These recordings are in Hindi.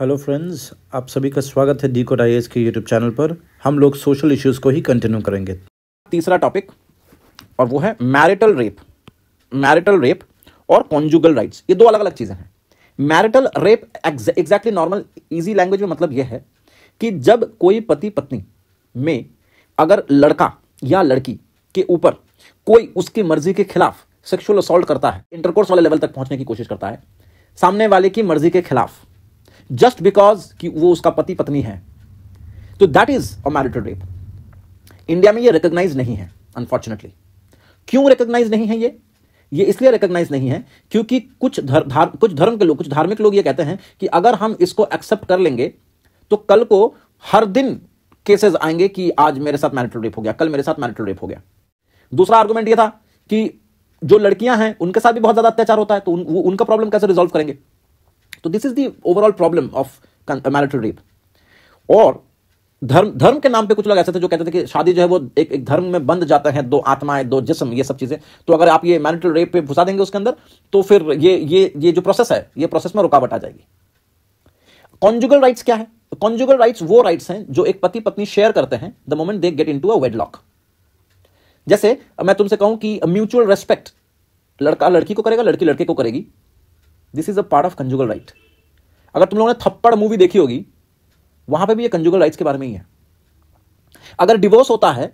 हेलो फ्रेंड्स आप सभी का स्वागत है डी कोट आई के यूट्यूब चैनल पर हम लोग सोशल इश्यूज़ को ही कंटिन्यू करेंगे तीसरा टॉपिक और वो है मैरिटल रेप मैरिटल रेप और कॉन्जुगल राइट्स ये दो अलग अलग चीज़ें हैं marital rape exactly normal easy language में मतलब ये है कि जब कोई पति पत्नी में अगर लड़का या लड़की के ऊपर कोई उसकी मर्जी के खिलाफ सेक्सुअल असॉल्ट करता है इंटरकोर्स वाले लेवल तक पहुंचने की कोशिश करता है सामने वाले की मर्जी के खिलाफ जस्ट बिकॉज कि वो उसका पति पत्नी है तो that is a marital rape India में ये रिकग्नाइज नहीं है अनफॉर्चुनेटली क्यों रिकग्नाइज नहीं है ये ये इसलिए रिकग्नाइज नहीं है क्योंकि कुछ धर, धार, कुछ धर्म के लोग कुछ धार्मिक लोग ये कहते हैं कि अगर हम इसको एक्सेप्ट कर लेंगे तो कल को हर दिन केसेस आएंगे कि आज मेरे साथ मैरिटल रेप हो गया कल मेरे साथ मैरिटल रेप हो गया दूसरा आर्गूमेंट ये था कि जो लड़कियां हैं उनके साथ भी बहुत ज्यादा अत्याचार होता है तो उन, उनका प्रॉब्लम कैसे रिजोल्व करेंगे तो this is the overall problem of marital rape और धर्म धर्म के नाम पे कुछ लोग ऐसे थे जो कहते थे कि शादी जो है वो एक एक धर्म में बंद जाता है दो आत्माएं दो जिसम ये सब चीजें तो अगर आप ये मैरिटल रेप पे घुसा देंगे उसके अंदर तो फिर ये ये ये जो प्रोसेस है ये प्रोसेस में रुकावट आ जाएगी कॉन्जुगल राइट्स क्या है कॉन्जुगल राइट्स वो राइट्स हैं जो एक पति पत्नी शेयर करते हैं the moment they get into a wedlock जैसे मैं तुमसे कहूं कि म्यूचुअल रेस्पेक्ट लड़का लड़की को करेगा लड़की लड़के को करेगी this is a part of conjugal right अगर तुम लोगों ने थप्पड़ मूवी देखी होगी वहां पे भी ये कंजुगल राइट्स के बारे में ही है अगर डिवोर्स होता है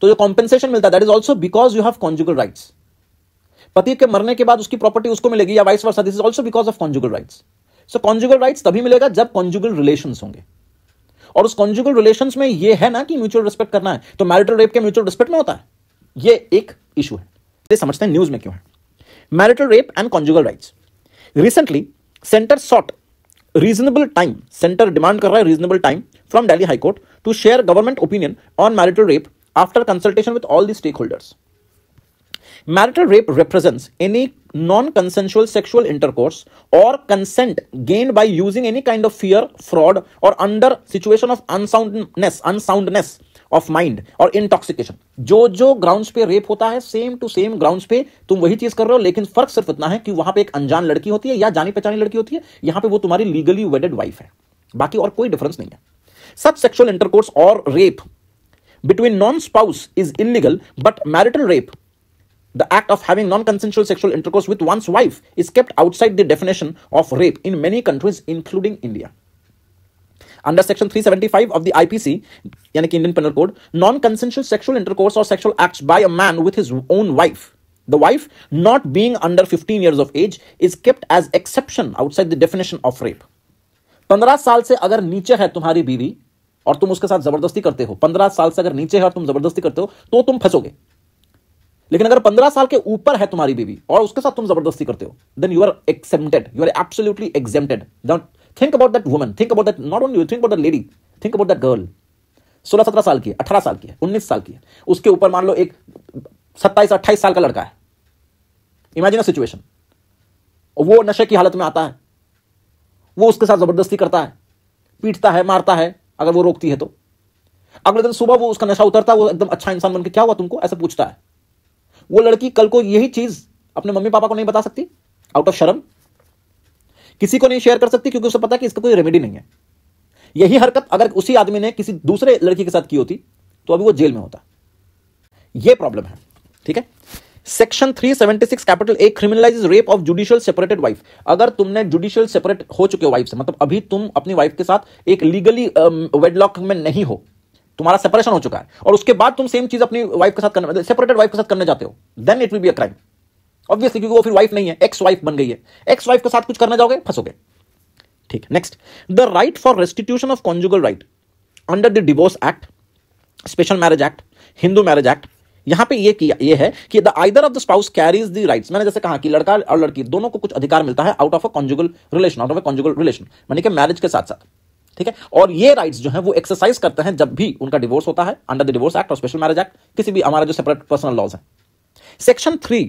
तो जो कॉम्पेंसेशन मिलता है that is also because you have conjugal rights पति के मरने के बाद उसकी प्रॉपर्टी उसको मिलेगी या vice versa this is also because of conjugal rights so conjugal rights तभी मिलेगा जब कॉन्जुगल रिलेशन होंगे और उस कॉन्जुगल रिलेशन में यह है ना कि म्यूचुअल रिस्पेक्ट करना है तो मैरिटल रेप के म्यूचुअल रिस्पेक्ट में होता है यह एक इशू है ये समझते हैं न्यूज में क्यों है marital rape and conjugal rights recently centre sought reasonable time center demand kar raha hai reasonable time from delhi high court to share government opinion on marital rape after consultation with all the stakeholders marital rape represents any non-consensual sexual intercourse or consent gained by using any kind of fear fraud or under situation of unsoundness unsoundness of mind और इंटॉक्सिकेशन जो जो ग्राउंड्स पे रेप होता है सेम टू सेम ग्राउंड्स पे तुम वही चीज कर रहे हो लेकिन फर्क सिर्फ इतना है कि वहां पे एक अनजान लड़की होती है या जानी पहचानी लड़की होती है यहां पे वो तुम्हारी लीगली वेडेड वाइफ है बाकी और कोई डिफरेंस नहीं है सब सेक्सुअल इंटरकोर्स और rape between non spouse is illegal but marital rape The act of having non consensual sexual intercourse with one's wife is kept outside the definition of rape in many countries, including India. Under section 375 of the IPC यानी कि Indian penal code non consensual sexual intercourse और sexual acts by a man with his own wife the wife not being under 15 years of age is kept as exception outside the definition of rape पंद्रह साल से अगर नीचे है तुम्हारी बीवी और तुम उसके साथ जबरदस्ती करते हो पंद्रह साल से अगर नीचे है और तुम जबरदस्ती करते हो तो तुम फंसोगे लेकिन अगर पंद्रह साल के ऊपर है तुम्हारी बीवी और उसके साथ तुम जबरदस्ती करते हो then you are accepted you are absolutely accepted think about that woman think about that not only think about that lady think about that girl सोलह सत्रह साल की है अठारह साल की है उन्नीस साल की है उसके ऊपर मान लो एक सत्ताईस अट्ठाईस साल का लड़का है इमेजिन सिचुएशन वो नशे की हालत में आता है वो उसके साथ जबरदस्ती करता है पीटता है मारता है अगर वो रोकती है तो अगले दिन सुबह वो उसका नशा उतरता है वो एकदम अच्छा इंसान बनकर क्या हुआ तुमको ऐसा पूछता है वो लड़की कल को यही चीज अपने मम्मी पापा को नहीं बता सकती आउट ऑफ शर्म किसी को नहीं शेयर कर सकती क्योंकि उसे पता कि इसका कोई रेमेडी नहीं है यही हरकत अगर उसी आदमी ने किसी दूसरे लड़की के साथ की होती तो अभी वो जेल में होता यह प्रॉब्लम है ठीक है section 376 capital A criminalise rape of judicial separated wife अगर तुमने जुडिशियल सेपरेट हो चुके हो वाइफ से मतलब अभी तुम अपनी वाइफ के साथ एक लीगली वेडलॉक um, में नहीं हो तुम्हारा सेपरेशन हो चुका है और उसके बाद तुम सेम चीज अपनी वाइफ के साथ करने सेपरेटेड वाइफ के साथ करने जाते हो then it will be a crime obviously क्योंकि वो फिर वाइफ नहीं है एक्स वाइफ बन गई है एक्स वाइफ के साथ कुछ करना जाओगे फंसोगे ठीक next the right for restitution of conjugal right under the divorce act special marriage act Hindu marriage act यहां पे ये किया ये है कि the either of the spouse carries the rights मैंने जैसे कहा कि लड़का और लड़की दोनों को कुछ अधिकार मिलता है out of a conjugal relation out of a conjugal relation मैंने कि मैरिज के साथ साथ ठीक है और ये राइट्स जो है वो एक्सरसाइज करते हैं जब भी उनका डिवोर्स होता है अंडर द डिवोर्स एक्ट और स्पेशल मैरिज एक्ट किसी भी हमारा जो सेपरेट पर्सनल लॉज है section three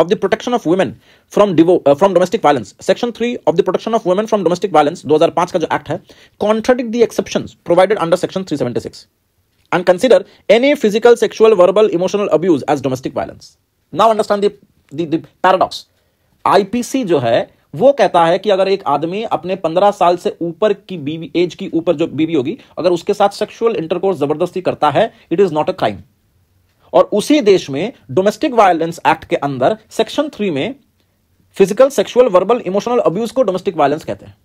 of the Protection of Women from uh, from Domestic Violence, Section 3 of the Protection of Women from Domestic Violence 2005 का जो एक्ट है contradict the exceptions provided under section 376 and consider any physical, sexual, verbal, emotional abuse as domestic violence. Now understand the, the, the paradox. IPC जो है वो कहता है कि अगर एक आदमी अपने 15 साल से ऊपर की बीवी एज की ऊपर जो बीवी होगी अगर उसके साथ सेक्सुअल इंटरकोर्स जबरदस्ती करता है it is not a crime और उसी देश में डोमेस्टिक वायलेंस एक्ट के अंदर सेक्शन थ्री में physical sexual verbal emotional abuse को डोमेस्टिक वायलेंस कहते हैं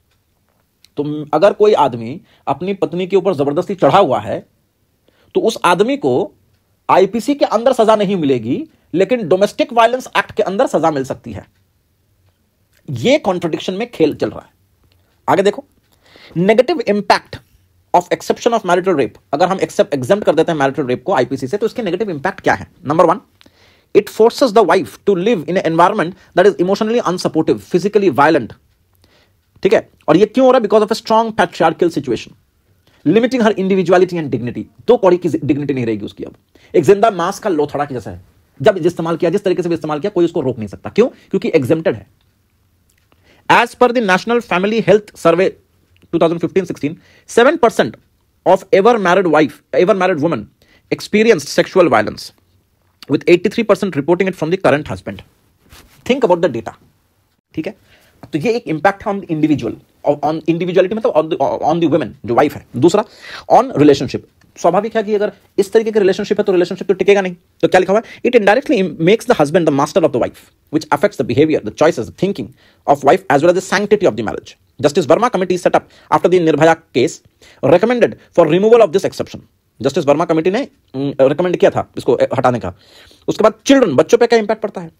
तो अगर कोई आदमी अपनी पत्नी के ऊपर जबरदस्ती चढ़ा हुआ है तो उस आदमी को आईपीसी के अंदर सजा नहीं मिलेगी लेकिन डोमेस्टिक वायलेंस एक्ट के अंदर सजा मिल सकती है यह कॉन्ट्रोडिक्शन में खेल चल रहा है आगे देखो negative impact of exception of marital rape अगर हम एक्सेप्ट एग्जाम कर देते हैं मैरिटल रेप को आईपीसी से तो इसके नेगेटिव इंपैक्ट क्या है number one it forces the wife to live in environment that is emotionally unsupportive physically violent ठीक है और ये क्यों हो रहा है because of a strong patriarchal situation limiting her individuality and dignity दो कौड़ी की डिग्निटी नहीं रहेगी उसकी अब एक जिंदा मास का लोथड़ा की जैसा है जब इस्तेमाल किया जिस तरीके से भी इस्तेमाल किया कोई उसको रोक नहीं सकता क्यों क्योंकि एग्जेप्टेड है as per the national family health survey 2015-16 7% of ever married wife ever married woman experienced sexual violence with 83% reporting it from the current husband think about the data ठीक है तो ये एक इम्पैक्ट है ऑन इंडिविजुअल ऑन इंडिविजुअलिटी मतलब ऑन द वुमेन जो वाइफ है दूसरा ऑन रिलेशनशिप स्वाभाविक है कि अगर इस तरीके की रिलेशनशिप है तो रिलेशनशिप तो टिकेगा नहीं तो क्या लिखा हुआ है it indirectly makes the husband the master of the wife which affects the behaviour the choices the thinking of wife as well as the sanctity of the marriage justice Burma committee set up after the Nirbhaya case recommended for removal of this exception justice Verma committee ने रिकमेंड mm, किया था इसको हटाने का उसके बाद चिल्ड्रन बच्चों पे क्या इंपैक्ट पड़ता है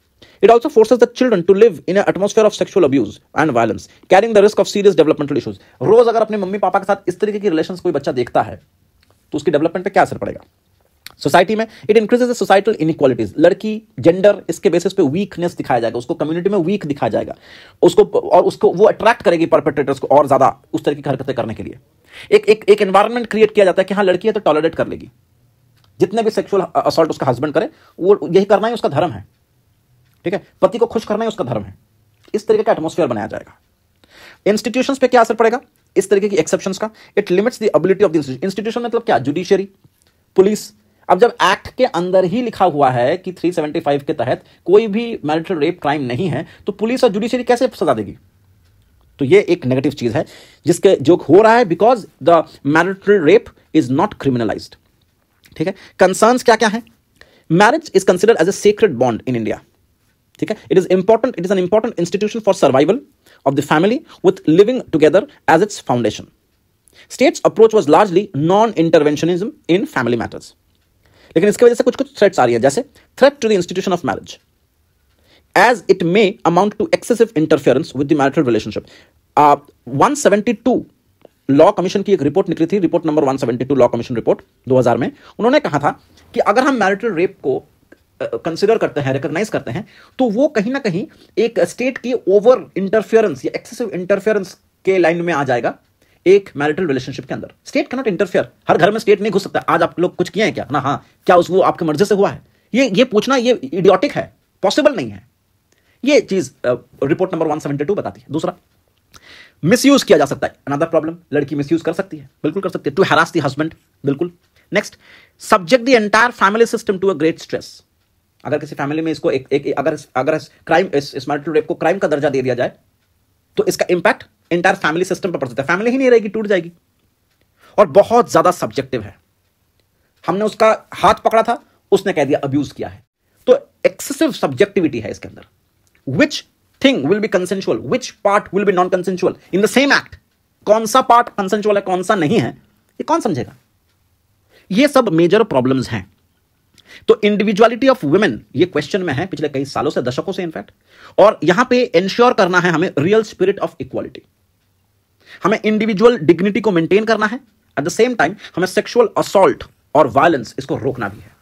it also forces the children to live in atmosphere of sexual abuse and violence carrying the risk of serious developmental issues rose अगर अपने मम्मी पापा के साथ इस तरीके की रिलेशन कोई बच्चा देखता है तो उसकी डेवलपमेंट पर क्या असर पड़ेगा सोसाइटी में it increases the societal inequalities लड़की जेंडर इसके बेसिस पे वीकनेस दिखाया जाएगा उसको कम्युनिटी में वीक दिखाया जाएगा उसको और उसको वो अट्रैक्ट करेगी परपेट्रेटर्स को और ज्यादा उस तरह की हरकतें करने के लिए एक एक एक एनवायरमेंट क्रिएट किया जाता है कि हाँ लड़की है तो टॉलरेट कर लेगी जितने भी सेक्सुअल असॉल्ट uh, उसका हस्बैंड करे वो यही करना ही उसका धर्म है ठीक है पति को खुश करना ही उसका धर्म है इस तरीके का एटमोस्फेयर बनाया जाएगा इंस्टीट्यूशन पे क्या असर पड़ेगा इस तरीके की एक्सेप्शन का it limits the ability of the institution मतलब क्या जुडिशियरी पुलिस अब जब एक्ट के अंदर ही लिखा हुआ है कि 375 के तहत कोई भी मैरिटल रेप क्राइम नहीं है तो पुलिस और जुडिशरी कैसे सजा देगी तो ये एक नेगेटिव चीज है जिसके जो हो रहा है because the marital rape is not criminalize ठीक है कंसर्न क्या क्या है marriage is considered as a secret bond in India ठीक है it is important it is an important institution for survival of the family with living together as its foundation states approach was largely non interventionism in family matters लेकिन इसकी वजह से कुछ कुछ थ्रेट्स आ रही है जैसे threat to the institution of marriage as it may amount to excessive interference with the marital relationship one seventy two law commission की एक रिपोर्ट निकली थी report number 172 law commission report 2000 में उन्होंने कहा था कि अगर हम मैरिटल रेप को कंसिडर uh, करते हैं रिकॉग्नाइज करते हैं तो वो कहीं ना कहीं एक स्टेट की ओवर इंटरफेरेंस या एक्सेसिव इंटरफेरेंस के लाइन में आ जाएगा एक मैरिटल रिलेशनशिप के अंदर स्टेट कैनॉट इंटरफेयर हर घर में स्टेट नहीं घुस सकता आज आप लोग कुछ किए हैं क्या ना हाँ क्या उस वो आपके मर्जी से हुआ है ये ये पूछना ये इडियोटिक है पॉसिबल नहीं है ये चीज रिपोर्ट नंबर 172 बताती है दूसरा मिसयूज किया जा सकता है अनदर प्रॉब्लम लड़की मिसयूज कर सकती है बिल्कुल कर सकती है टू हरास दी हस्बैंड बिल्कुल next subject the entire family system to a great stress अगर किसी फैमिली में इसको एक, एक, एक अगर अगर क्राइम इस, इस रेप को क्राइम का दर्जा दे दिया जाए तो इसका इंपैक्ट इंटायर फैमिली सिस्टम पर पड़ सकता है फैमिली ही नहीं रहेगी टूट जाएगी और बहुत ज्यादा सब्जेक्टिव है हमने उसका हाथ पकड़ा था उसने कह दिया अब्यूज किया है तो एक्सेसिव सब्जेक्टिविटी है इसके अंदर which thing will be consensual which part will be non consensual in the same act कौन सा पार्ट कंसेंशुअल है कौन सा नहीं है ये कौन समझेगा ये सब मेजर प्रॉब्लम्स हैं तो इंडिविजुअलिटी ऑफ वुमेन ये क्वेश्चन में है पिछले कई सालों से दशकों से इनफैक्ट और यहां पे इंश्योर करना है हमें रियल स्पिरिट ऑफ इक्वालिटी हमें इंडिविजुअल डिग्निटी को मेंटेन करना है एट द सेम टाइम हमें सेक्सुअल असोल्ट और वायलेंस इसको रोकना भी है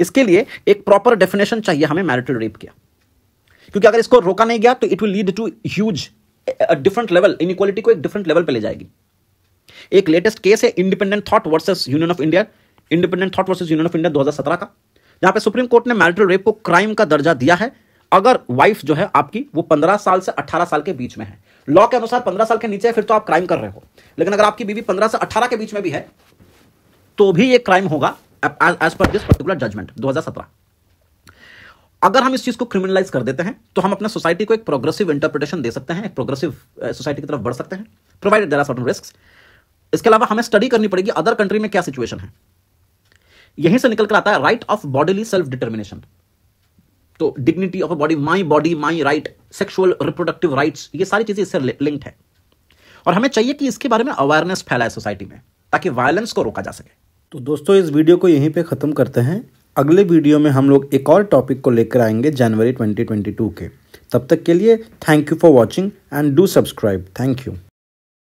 इसके लिए एक प्रॉपर डेफिनेशन चाहिए हमें मैरिटल रेप किया क्योंकि अगर इसको रोका नहीं गया तो it will lead to huge different level inequality को एक डिफरेंट लेवल पर ले जाएगी एक लेटेस्ट केस है independent thought versus union of India independent thought versus union of India 2017 का जहां पे सुप्रीम कोर्ट ने मैरिटल रेप को क्राइम का दर्जा दिया है अगर वाइफ जो है आपकी वो 15 साल से 18 साल के बीच में है लॉ के अनुसार पंद्रह साल के नीचे है फिर तो आप क्राइम कर रहे हो लेकिन अगर आपकी बीवी पंद्रह से अठारह के बीच में भी है तो भी ये क्राइम होगा as per this particular judgement दो अगर हम इस चीज को क्रिमिनलाइज कर देते हैं तो हम अपने सोसाइटी को एक प्रोग्रेसिव इंटरप्रिटेशन दे सकते हैं एक प्रोग्रेसिव सोसाइटी की तरफ बढ़ सकते हैं provided there are certain risk इसके अलावा हमें स्टडी करनी पड़ेगी अदर कंट्री में क्या सिचुएशन है यहीं से निकल कर आता है right of bodily self determination तो dignity of a body my body my right sexual reproductive rights ये सारी चीजें इससे लिंक्ड है और हमें चाहिए कि इसके बारे में अवेयरनेस फैलाए सोसाइटी में ताकि वायलेंस को रोका जा सके तो दोस्तों इस वीडियो को यहीं पे ख़त्म करते हैं अगले वीडियो में हम लोग एक और टॉपिक को लेकर आएंगे जनवरी 2022 के तब तक के लिए thank you for watching and do subscribe thank you